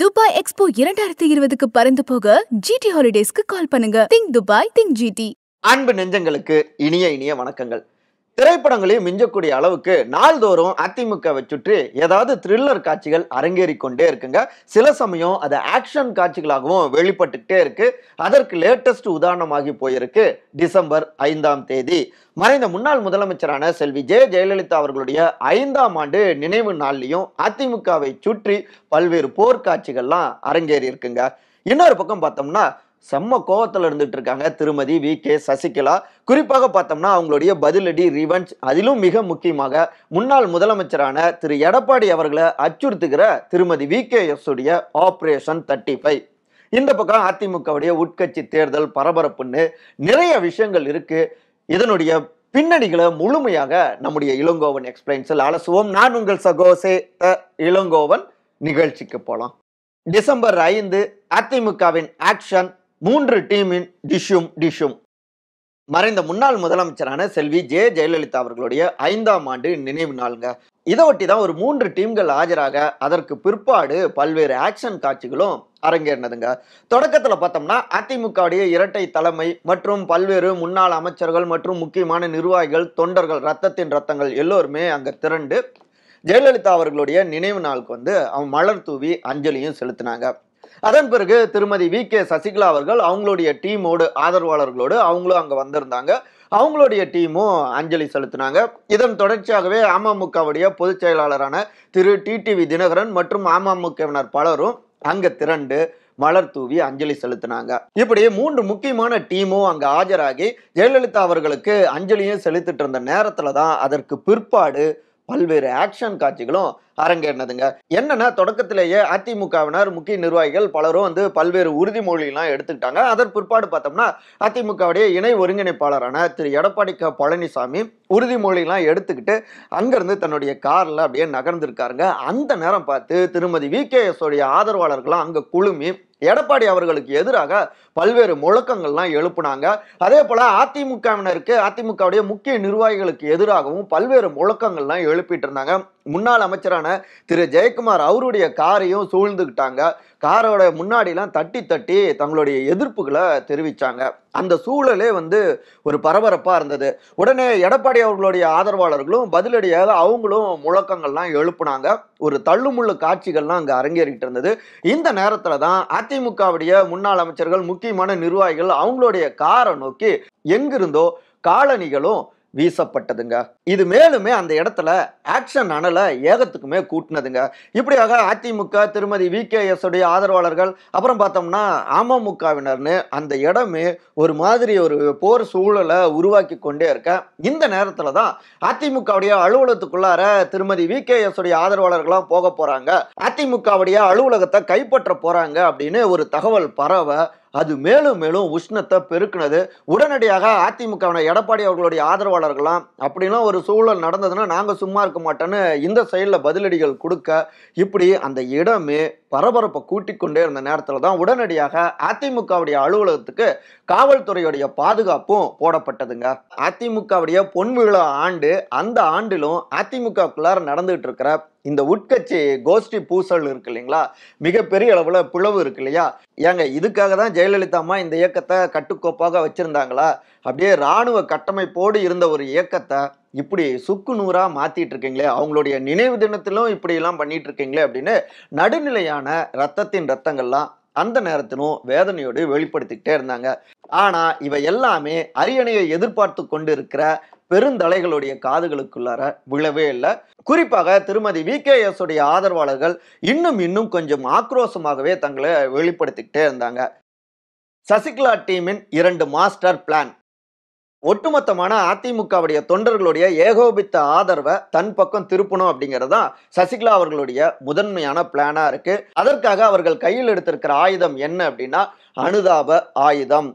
Dubai expo இரண்டாயிரத்தி இருபதுக்கு பறந்து போக ஜிடி ஹாலிடேஸ்க்கு கால் பண்ணுங்க திங் துபாய் திங் ஜிடி அன்பு நெஞ்சங்களுக்கு இனிய இனிய வணக்கங்கள் திரைப்படங்களையும் மிஞ்சக்கூடிய அளவுக்கு நாள்தோறும் அதிமுகவை சுற்றி ஏதாவது த்ரில்லர் காட்சிகள் அரங்கேறி கொண்டே இருக்குங்க சில சமயம் அது ஆக்ஷன் காட்சிகளாகவும் வெளிப்பட்டுக்கிட்டே இருக்கு அதற்கு லேட்டஸ்ட் உதாரணமாகி போயிருக்கு டிசம்பர் ஐந்தாம் தேதி மறைந்த முன்னாள் முதலமைச்சரான செல்வி ஜெ ஜெயலலிதா அவர்களுடைய ஐந்தாம் ஆண்டு நினைவு நாள்லையும் அதிமுகவை சுற்றி பல்வேறு போர்க்காட்சிகள்லாம் அரங்கேறி இருக்குங்க இன்னொரு பக்கம் பார்த்தோம்னா செம்ம கோவத்தில் இருந்துட்டு இருக்காங்க திருமதி வி கே சசிகலா குறிப்பாக பார்த்தோம்னா அவங்களுடைய பதிலடி ரிவன்ஸ் அதிலும் மிக முக்கியமாக முன்னாள் முதலமைச்சரான திரு எடப்பாடி அவர்களை அச்சுறுத்துகிற திருமதி வி கே எஸ் உடைய ஆப்ரேஷன் தேர்ட்டி ஃபைவ் இந்த பக்கம் அதிமுகவுடைய உட்கட்சி தேர்தல் பரபரப்புன்னு நிறைய விஷயங்கள் இருக்கு இதனுடைய பின்னணிகளை முழுமையாக நம்முடைய இளங்கோவன் எக்ஸ்பிளைன்ஸில் அலசுவோம் நான் உங்கள் சகோசே இளங்கோவன் நிகழ்ச்சிக்கு போகலாம் டிசம்பர் ஐந்து அதிமுகவின் ஆக்ஷன் மூன்று டீமின் டிஷும் டிஷும் மறைந்த முன்னாள் முதலமைச்சரான செல்வி ஜே ஜெயலலிதா அவர்களுடைய ஐந்தாம் ஆண்டு நினைவு நாளுங்க இதை ஒட்டி தான் ஒரு மூன்று டீம்கள் ஆஜராக அதற்கு பிற்பாடு பல்வேறு ஆக்ஷன் காட்சிகளும் அரங்கேறினதுங்க தொடக்கத்தில் பார்த்தோம்னா அதிமுகவுடைய இரட்டை தலைமை மற்றும் பல்வேறு முன்னாள் அமைச்சர்கள் மற்றும் முக்கியமான நிர்வாகிகள் தொண்டர்கள் ரத்தத்தின் ரத்தங்கள் எல்லோருமே அங்கே திரண்டு ஜெயலலிதா அவர்களுடைய நினைவு நாளுக்கு வந்து அவன் மலர் தூவி அஞ்சலியும் செலுத்தினாங்க அதன் பிறகு திருமதி வி கே சசிகலா அவர்கள் அவங்களுடைய டீமோடு ஆதரவாளர்களோடு அவங்களும் அங்கே வந்திருந்தாங்க அவங்களுடைய டீமும் அஞ்சலி செலுத்தினாங்க இதன் தொடர்ச்சியாகவே அமமுகவுடைய பொதுச் செயலாளரான திரு டிடிவி தினகரன் மற்றும் அமமுகவினர் பலரும் அங்கே திரண்டு மலர் தூவி அஞ்சலி செலுத்தினாங்க இப்படி மூன்று முக்கியமான டீமும் அங்க ஆஜராகி ஜெயலலிதா அவர்களுக்கு அஞ்சலியும் செலுத்திட்டு இருந்த நேரத்துல தான் அதற்கு பிற்பாடு பல்வேறு ஆக்ஷன் காட்சிகளும் அரங்கேறினதுங்க என்னன்னா தொடக்கத்திலேயே அதிமுகவினர் முக்கிய நிர்வாகிகள் பலரும் வந்து பல்வேறு உறுதிமொழியெல்லாம் எடுத்துக்கிட்டாங்க அதன் பிற்பாடு பார்த்தோம்னா அதிமுகவுடைய இணை ஒருங்கிணைப்பாளரான திரு எடப்பாடி க பழனிசாமி உறுதிமொழியெல்லாம் எடுத்துக்கிட்டு அங்கேருந்து தன்னுடைய காரில் அப்படியே நகர்ந்திருக்காருங்க அந்த நேரம் பார்த்து திருமதி வி கே எஸ் உடைய ஆதரவாளர்கள்லாம் அங்கே குழுமி எடப்பாடி அவர்களுக்கு எதிராக பல்வேறு முழக்கங்கள்லாம் எழுப்புனாங்க அதே போல் அதிமுகவினருக்கு அதிமுகவுடைய முக்கிய நிர்வாகிகளுக்கு எதிராகவும் பல்வேறு முழக்கங்கள்லாம் எழுப்பிட்டு இருந்தாங்க முன்னாள் அமைச்சரான திரு ஜெயக்குமார் அவருடைய காரையும் சூழ்ந்துக்கிட்டாங்க காரோட முன்னாடிலாம் தட்டி தட்டி தங்களுடைய எதிர்ப்புகளை தெரிவித்தாங்க அந்த சூழலே வந்து ஒரு பரபரப்பாக இருந்தது உடனே எடப்பாடி அவர்களுடைய ஆதரவாளர்களும் பதிலடியாக அவங்களும் முழக்கங்கள்லாம் எழுப்புனாங்க ஒரு தள்ளுமுள்ளு காட்சிகள்லாம் அங்கே அரங்கேறிக்கிட்டு இருந்தது இந்த நேரத்தில் தான் அதிமுகவுடைய முன்னாள் அமைச்சர்கள் முக்கியமான நிர்வாகிகள் அவங்களுடைய காரை நோக்கி எங்கிருந்தோ காலணிகளும் வீசப்பட்டதுங்க இது மேலுமே அந்த இடத்துல ஆக்ஷன் அனல ஏகத்துக்குமே கூட்டினதுங்க இப்படியாக அதிமுக திருமதி வி கே எஸ் உடைய ஆதரவாளர்கள் அப்புறம் பார்த்தோம்னா அமமுகவினர்னு அந்த இடமே ஒரு மாதிரி ஒரு போர் சூழலை உருவாக்கி கொண்டே இருக்க இந்த நேரத்தில் தான் அதிமுகவுடைய அலுவலகத்துக்குள்ளார திருமதி வி கே எஸ் உடைய ஆதரவாளர்களாம் போக போகிறாங்க அதிமுகவுடைய அலுவலகத்தை கைப்பற்ற போகிறாங்க அப்படின்னு ஒரு தகவல் பரவ அது மேலும் மேலும் உஷ்ணத்தை பெருக்கினது உடனடியாக அதிமுகவின எடப்பாடி அவர்களுடைய ஆதரவாளர்களாம் அப்படின்னா ஒரு சூழல் நடந்ததுன்னா நாங்கள் சும்மா இருக்க மாட்டோன்னு இந்த செயலில் பதிலடிகள் கொடுக்க இப்படி அந்த இடமே பரபரப்பை கொண்டே இருந்த நேரத்தில் தான் உடனடியாக அதிமுகவுடைய அலுவலகத்துக்கு காவல்துறையுடைய பாதுகாப்பும் போடப்பட்டதுங்க அதிமுகவுடைய பொன்விழா ஆண்டு அந்த ஆண்டிலும் அதிமுகக்குள்ளார நடந்துகிட்டு இருக்கிற இந்த உட்கட்சி கோஷ்டி பூசல் இருக்கு இல்லைங்களா மிகப்பெரிய அளவில் பிளவு இருக்கு இல்லையா ஏங்க இதுக்காக தான் ஜெயலலிதாம்மா இந்த இயக்கத்தை கட்டுக்கோப்பாக வச்சுருந்தாங்களா அப்படியே இராணுவ கட்டமைப்போடு இருந்த ஒரு இயக்கத்தை இப்படி சுக்கு நூறாக மாற்றிட்டு இருக்கீங்களே அவங்களுடைய நினைவு தினத்திலும் இப்படியெல்லாம் பண்ணிட்டு இருக்கீங்களே அப்படின்னு நடுநிலையான ரத்தத்தின் ரத்தங்கள்லாம் அந்த நேரத்திலும் வேதனையோடு வெளிப்படுத்திக்கிட்டே இருந்தாங்க ஆனால் இவை எல்லாமே அரியணையை எதிர்பார்த்து கொண்டு இருக்கிற பெருந்தலைகளுடைய காதுகளுக்குள்ளார விழவே இல்லை குறிப்பாக திருமதி வி கே எஸ் உடைய ஆதரவாளர்கள் இன்னும் இன்னும் கொஞ்சம் ஆக்ரோஷமாகவே தங்களை வெளிப்படுத்திக்கிட்டே இருந்தாங்க சசிகலா டீமின் இரண்டு மாஸ்டர் பிளான் ஒட்டுமொத்தமான அதிமுகவுடைய தொண்டர்களுடைய ஏகோபித்த ஆதரவை தன் பக்கம் திருப்பணும் அப்படிங்கிறது தான் சசிகலா அவர்களுடைய முதன்மையான பிளானாக இருக்குது அதற்காக அவர்கள் கையில் எடுத்திருக்கிற ஆயுதம் என்ன அப்படின்னா அனுதாப ஆயுதம்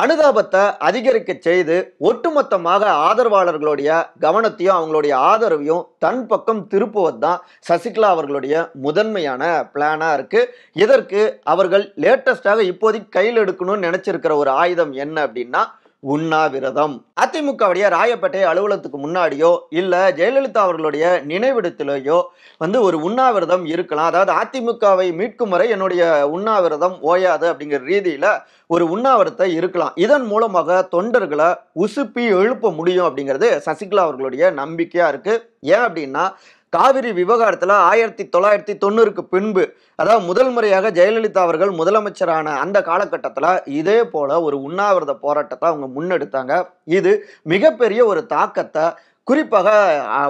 அனுதாபத்தை அதிகரிக்க செய்து ஒட்டுமொத்தமாக ஆதரவாளர்களுடைய கவனத்தையும் அவங்களுடைய ஆதரவையும் தன் பக்கம் திருப்புவது தான் சசிகலா அவர்களுடைய முதன்மையான பிளானாக இருக்குது இதற்கு அவர்கள் லேட்டஸ்ட்டாக இப்போதைக்கு கையில் எடுக்கணும்னு நினச்சிருக்கிற ஒரு ஆயுதம் என்ன அப்படின்னா உண்ணாவிரதம் அதிமுகவுடைய ராயப்பேட்டை அலுவலகத்துக்கு முன்னாடியோ இல்லை ஜெயலலிதா அவர்களுடைய நினைவிடத்திலேயோ வந்து ஒரு உண்ணாவிரதம் இருக்கலாம் அதாவது அதிமுகவை மீட்கும் வரை என்னுடைய உண்ணாவிரதம் ஓயாது அப்படிங்கிற ரீதியில் ஒரு உண்ணாவிரதம் இருக்கலாம் இதன் மூலமாக தொண்டர்களை உசுப்பி எழுப்ப முடியும் அப்படிங்கிறது சசிகலா அவர்களுடைய நம்பிக்கையாக இருக்குது ஏன் அப்படின்னா காவிரி விவகாரத்தில் ஆயிரத்தி தொள்ளாயிரத்தி தொண்ணூறுக்கு பின்பு அதாவது முதல் முறையாக ஜெயலலிதா அவர்கள் முதலமைச்சரான அந்த காலகட்டத்தில் இதே போல் ஒரு உண்ணாவிரத போராட்டத்தை அவங்க முன்னெடுத்தாங்க இது மிகப்பெரிய ஒரு தாக்கத்தை குறிப்பாக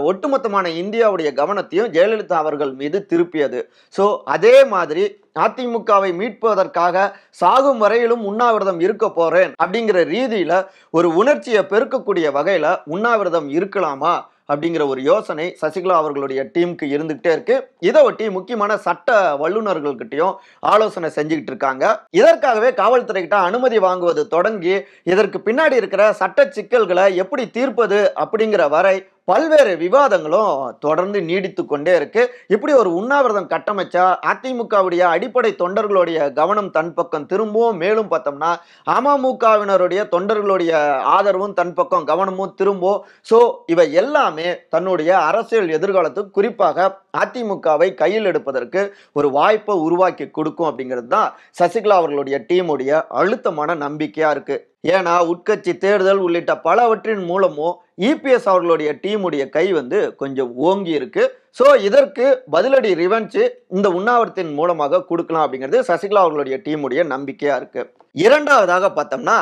ஒட்டுமொத்தமான இந்தியாவுடைய கவனத்தையும் ஜெயலலிதா அவர்கள் மீது திருப்பியது ஸோ அதே மாதிரி அதிமுகவை மீட்பதற்காக சாகும் வரையிலும் உண்ணாவிரதம் இருக்க போறேன் அப்படிங்கிற ரீதியில ஒரு உணர்ச்சியை பெருக்கக்கூடிய வகையில உண்ணாவிரதம் இருக்கலாமா அப்படிங்கிற ஒரு யோசனை சசிகலா அவர்களுடைய டீமுக்கு இருந்துகிட்டே இருக்கு இதை ஒட்டி முக்கியமான சட்ட வல்லுநர்கள்கிட்டையும் ஆலோசனை செஞ்சுக்கிட்டு இருக்காங்க இதற்காகவே காவல்துறை கிட்ட அனுமதி வாங்குவது தொடங்கி இதற்கு பின்னாடி இருக்கிற சட்ட சிக்கல்களை எப்படி தீர்ப்பது அப்படிங்கிற வரை பல்வேறு விவாதங்களும் தொடர்ந்து நீடித்து கொண்டே இருக்கு இப்படி ஒரு உண்ணாவிரதம் கட்டமைச்சா அதிமுகவுடைய அடிப்படை தொண்டர்களுடைய கவனம் தன் பக்கம் திரும்பவும் மேலும் பார்த்தோம்னா அமமுகவினருடைய தொண்டர்களுடைய ஆதரவும் தன் பக்கம் கவனமும் திரும்பும் ஸோ இவை எல்லாமே தன்னுடைய அரசியல் எதிர்காலத்துக்கு குறிப்பாக அதிமுகவை கையில் எடுப்பதற்கு ஒரு வாய்ப்பை உருவாக்கி கொடுக்கும் அப்படிங்கிறது தான் சசிகலா அவர்களுடைய டீமுடைய அழுத்தமான நம்பிக்கையாக இருக்குது ஏன்னா உட்கட்சி தேர்தல் உள்ளிட்ட பலவற்றின் மூலமும் இபிஎஸ் அவர்களுடைய டீமுடைய கை வந்து கொஞ்சம் ஓங்கி இருக்கு ஸோ இதற்கு பதிலடி ரிவெஞ்சு இந்த உண்ணாவிரத்தின் மூலமாக கொடுக்கலாம் அப்படிங்கிறது சசிகலா அவர்களுடைய டீமுடைய நம்பிக்கையா இருக்கு இரண்டாவதாக பார்த்தோம்னா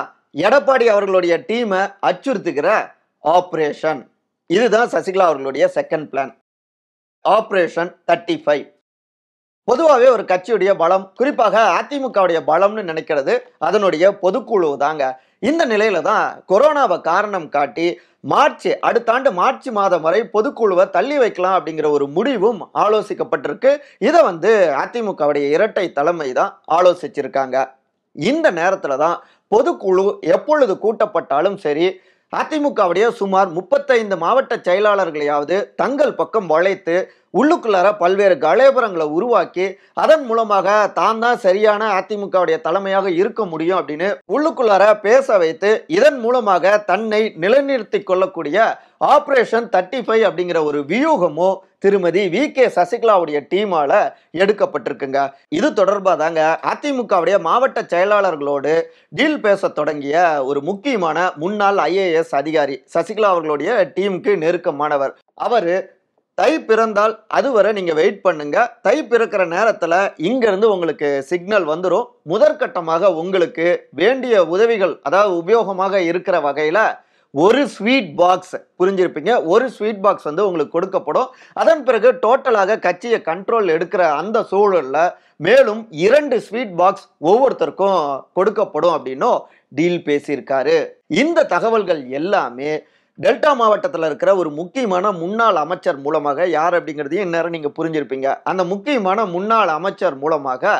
எடப்பாடி அவர்களுடைய டீமை அச்சுறுத்துகிற ஆப்ரேஷன் இதுதான் சசிகலா அவர்களுடைய second plan operation thirty five பொதுவாகவே ஒரு கட்சியுடைய பலம் குறிப்பாக அதிமுகவுடைய பலம்னு நினைக்கிறது அதனுடைய பொதுக்குழு தாங்க இந்த நிலையில தான் கொரோனாவை காரணம் காட்டி மார்ச் அடுத்த ஆண்டு மார்ச் மாதம் வரை பொதுக்குழுவை தள்ளி வைக்கலாம் அப்படிங்கிற ஒரு முடிவும் ஆலோசிக்கப்பட்டிருக்கு இதை வந்து அதிமுகவுடைய இரட்டை தலைமை தான் ஆலோசிச்சிருக்காங்க இந்த நேரத்தில் தான் பொதுக்குழு எப்பொழுது கூட்டப்பட்டாலும் சரி அதிமுகவுடைய சுமார் முப்பத்தைந்து மாவட்ட செயலாளர்களையாவது தங்கள் பக்கம் வளைத்து உள்ளுக்குள்ளார பல்வேறு கலேபுரங்களை உருவாக்கி அதன் மூலமாக தான் தான் சரியான அதிமுகவுடைய தலைமையாக இருக்க முடியும் அப்படின்னு உள்ளுக்குள்ளார பேச வைத்து இதன் மூலமாக தன்னை நிலைநிறுத்தி கொள்ளக்கூடிய ஆப்ரேஷன் தேர்ட்டி ஃபைவ் அப்படிங்கிற ஒரு வியூகமும் திருமதி வி கே சசிகலாவுடைய டீமால எடுக்கப்பட்டிருக்குங்க இது தொடர்பாக தாங்க அதிமுகவுடைய மாவட்ட செயலாளர்களோடு டீல் பேச தொடங்கிய ஒரு முக்கியமான முன்னாள் ஐஏஎஸ் அதிகாரி சசிகலா அவர்களுடைய டீமுக்கு நெருக்கமானவர் அவர் தை பிறந்தால் அதுவரை நீங்கள் வெயிட் பண்ணுங்க தை பிறக்கிற நேரத்தில் இங்கேருந்து உங்களுக்கு சிக்னல் வந்துடும் முதற்கட்டமாக உங்களுக்கு வேண்டிய உதவிகள் அதாவது உபயோகமாக இருக்கிற வகையில் ஒரு ஸ்வீட் பாக்ஸ் புரிஞ்சிருப்பீங்க ஒரு ஸ்வீட் பாக்ஸ் வந்து உங்களுக்கு கொடுக்கப்படும் அதன் பிறகு டோட்டலாக கட்சியை கண்ட்ரோல் எடுக்கிற அந்த சூழலில் மேலும் இரண்டு ஸ்வீட் பாக்ஸ் ஒவ்வொருத்தருக்கும் கொடுக்கப்படும் அப்படின்னும் டீல் பேசியிருக்காரு இந்த தகவல்கள் எல்லாமே டெல்டா மாவட்டத்தில் இருக்கிற ஒரு முக்கியமான முன்னாள் அமைச்சர் மூலமாக யார் அப்படிங்கிறதையும் இந்நேரம் நீங்கள் புரிஞ்சிருப்பீங்க அந்த முக்கியமான முன்னாள் அமைச்சர் மூலமாக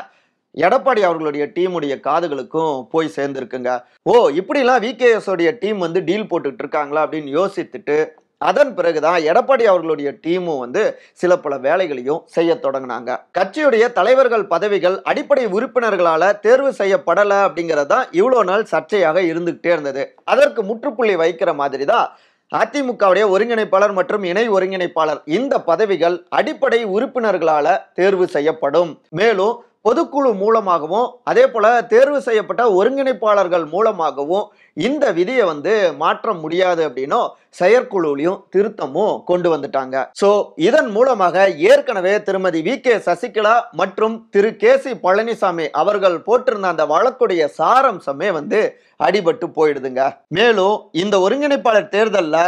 எடப்பாடி அவர்களுடைய டீமுடைய காதுகளுக்கும் போய் சேர்ந்துருக்குங்க ஓ இப்படிலாம் விகேஎஸோடைய டீம் வந்து டீல் போட்டுக்கிட்டு இருக்காங்களா அப்படின்னு யோசித்துட்டு அதன் பிறகுதான் எடப்பாடி அவர்களுடைய டீமும் வந்து சில பல வேலைகளையும் செய்ய தொடங்கினாங்க கட்சியுடைய தலைவர்கள் பதவிகள் அடிப்படை உறுப்பினர்களால தேர்வு செய்யப்படலை அப்படிங்கிறது தான் இவ்வளோ நாள் சர்ச்சையாக இருந்துகிட்டே இருந்தது அதற்கு முற்றுப்புள்ளி வைக்கிற மாதிரி தான் அதிமுகவுடைய ஒருங்கிணைப்பாளர் மற்றும் இணை ஒருங்கிணைப்பாளர் இந்த பதவிகள் அடிப்படை உறுப்பினர்களால தேர்வு செய்யப்படும் மேலும் பொதுக்குழு மூலமாகவும் அதே போல் தேர்வு செய்யப்பட்ட ஒருங்கிணைப்பாளர்கள் மூலமாகவும் இந்த விதியை வந்து மாற்ற முடியாது அப்படின்னும் செயற்குழுலையும் திருத்தமும் கொண்டு வந்துட்டாங்க ஸோ இதன் மூலமாக ஏற்கனவே திருமதி வி கே சசிகலா மற்றும் திரு கே சி பழனிசாமி அவர்கள் போட்டிருந்த அந்த வழக்குடைய சாரம்சமே வந்து அடிபட்டு போயிடுதுங்க மேலும் இந்த ஒருங்கிணைப்பாளர் தேர்தலில்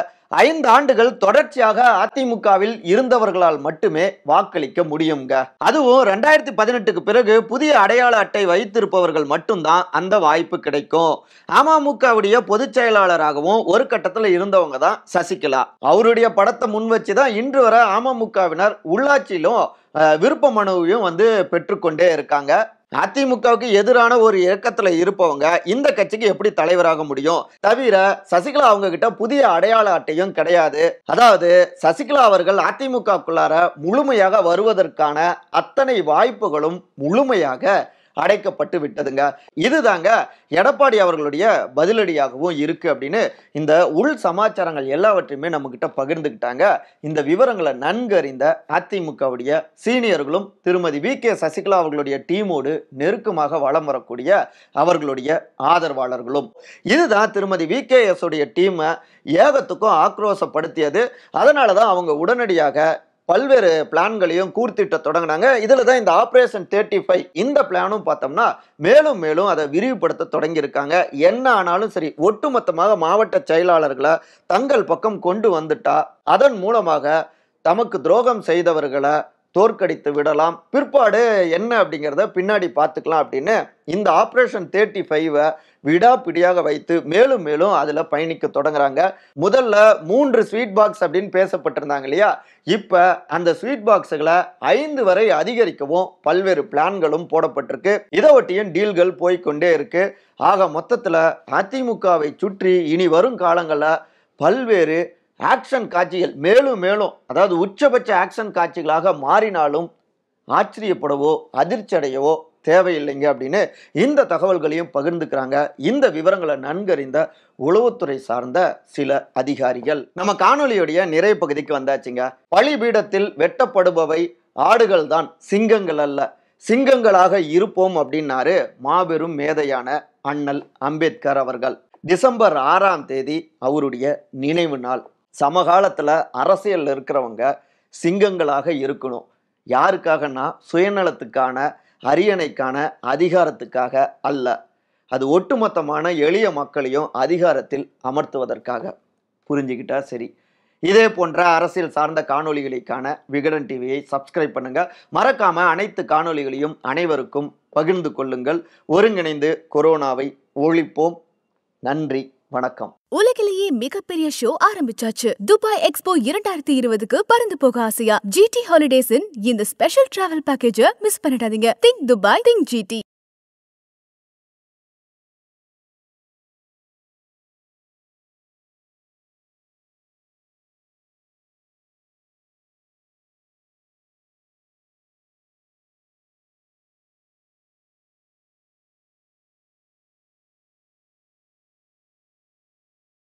ஐந்து ஆண்டுகள் தொடர்ச்சியாக அதிமுகவில் இருந்தவர்களால் மட்டுமே வாக்களிக்க முடியுங்க அதுவும் ரெண்டாயிரத்தி பதினெட்டுக்கு பிறகு புதிய அடையாள அட்டை வைத்திருப்பவர்கள் மட்டும்தான் அந்த வாய்ப்பு கிடைக்கும் அமமுகவுடைய பொதுச் செயலாளராகவும் ஒரு கட்டத்தில் இருந்தவங்க தான் சசிகலா அவருடைய படத்தை முன் வச்சு தான் இன்று வரை அமமுகவினர் உள்ளாட்சியிலும் விருப்ப மனுவையும் வந்து பெற்றுக்கொண்டே இருக்காங்க அதிமுகவுக்கு எதிரான ஒரு இயக்கத்தில் இருப்பவங்க இந்த கட்சிக்கு எப்படி தலைவராக முடியும் தவிர சசிகலா அவங்க கிட்ட புதிய அடையாள அட்டையும் கிடையாது அதாவது சசிகலா அவர்கள் அதிமுகக்குள்ளார முழுமையாக வருவதற்கான அத்தனை வாய்ப்புகளும் முழுமையாக அடைக்கப்பட்டு விட்டதுங்க இதுதாங்க எடப்பாடி அவர்களுடைய பதிலடியாகவும் இருக்கு அப்படின்னு இந்த உள் சமாச்சாரங்கள் எல்லாவற்றையுமே நம்மக்கிட்ட பகிர்ந்துக்கிட்டாங்க இந்த விவரங்களை நன்கு அறிந்த அதிமுகவுடைய சீனியர்களும் திருமதி வி கே சசிகலா அவர்களுடைய டீமோடு நெருக்கமாக வளம் வரக்கூடிய அவர்களுடைய ஆதரவாளர்களும் இதுதான் திருமதி வி கே எஸ் உடைய டீமை ஏகத்துக்கும் ஆக்ரோசப்படுத்தியது அதனால தான் அவங்க உடனடியாக பல்வேறு பிளான்களையும் கூர்த்திட்ட தொடங்கினாங்க இதில் தான் இந்த ஆப்ரேஷன் தேர்ட்டி ஃபைவ் இந்த பிளானும் பார்த்தோம்னா மேலும் மேலும் அதை விரிவுபடுத்த தொடங்கியிருக்காங்க என்ன ஆனாலும் சரி ஒட்டுமொத்தமாக மாவட்ட செயலாளர்களை தங்கள் பக்கம் கொண்டு வந்துட்டா அதன் மூலமாக தமக்கு துரோகம் செய்தவர்களை தோற்கடித்து விடலாம் பிற்பாடு என்ன அப்படிங்கிறத பின்னாடி பார்த்துக்கலாம் அப்படின்னு இந்த ஆப்ரேஷன் தேர்ட்டி ஃபைவை விடாப்பிடியாக வைத்து மேலும் மேலும் அதில் பயணிக்க தொடங்குறாங்க முதல்ல மூன்று ஸ்வீட் பாக்ஸ் அப்படின்னு பேசப்பட்டிருந்தாங்க இல்லையா இப்போ அந்த ஸ்வீட் பாக்ஸுகளை ஐந்து வரை அதிகரிக்கவும் பல்வேறு பிளான்களும் போடப்பட்டிருக்கு இதை ஒட்டியும் டீல்கள் போய்கொண்டே இருக்கு ஆக மொத்தத்தில் அதிமுகவை சுற்றி இனி வரும் காலங்களில் பல்வேறு ஆக்ஷன் காட்சிகள் மேலும் மேலும் அதாவது உச்சபட்ச ஆக்ஷன் காட்சிகளாக மாறினாலும் ஆச்சரியப்படவோ அதிர்ச்சி அடையவோ தேவையில்லைங்க அப்படின்னு இந்த தகவல்களையும் பகிர்ந்துக்கிறாங்க இந்த விவரங்களை நன்கறிந்த உளவுத்துறை சார்ந்த சில அதிகாரிகள் நம்ம காணொலியுடைய நிறை பகுதிக்கு வந்தாச்சுங்க பலிபீடத்தில் வெட்டப்படுபவை ஆடுகள் தான் சிங்கங்கள் அல்ல சிங்கங்களாக இருப்போம் அப்படின்னாரு மாபெரும் மேதையான அண்ணல் அம்பேத்கர் அவர்கள் டிசம்பர் ஆறாம் தேதி அவருடைய நினைவு நாள் சமகாலத்தில் அரசியலில் இருக்கிறவங்க சிங்கங்களாக இருக்கணும் யாருக்காகனா சுயநலத்துக்கான அரியணைக்கான அதிகாரத்துக்காக அல்ல அது ஒட்டுமொத்தமான எளிய மக்களையும் அதிகாரத்தில் அமர்த்துவதற்காக புரிஞ்சுக்கிட்டா சரி இதே போன்ற அரசியல் சார்ந்த காணொலிகளுக்கான விகடன் டிவியை சப்ஸ்கிரைப் பண்ணுங்கள் மறக்காமல் அனைத்து காணொலிகளையும் அனைவருக்கும் பகிர்ந்து கொள்ளுங்கள் ஒருங்கிணைந்து கொரோனாவை ஒழிப்போம் நன்றி வணக்கம் உலகிலேயே மிகப்பெரிய ஷோ ஆரம்பிச்சாச்சு துபாய் எக்ஸ்போ இரண்டாயிரத்தி இருபதுக்கு பறந்து போக ஆசையா ஜிடி ஹாலிடேஸின் இந்த ஸ்பெஷல் டிராவல் பேக்கேஜ மிஸ் பண்ணிடாதீங்க திங்க் துபாய் திங்க் ஜிடி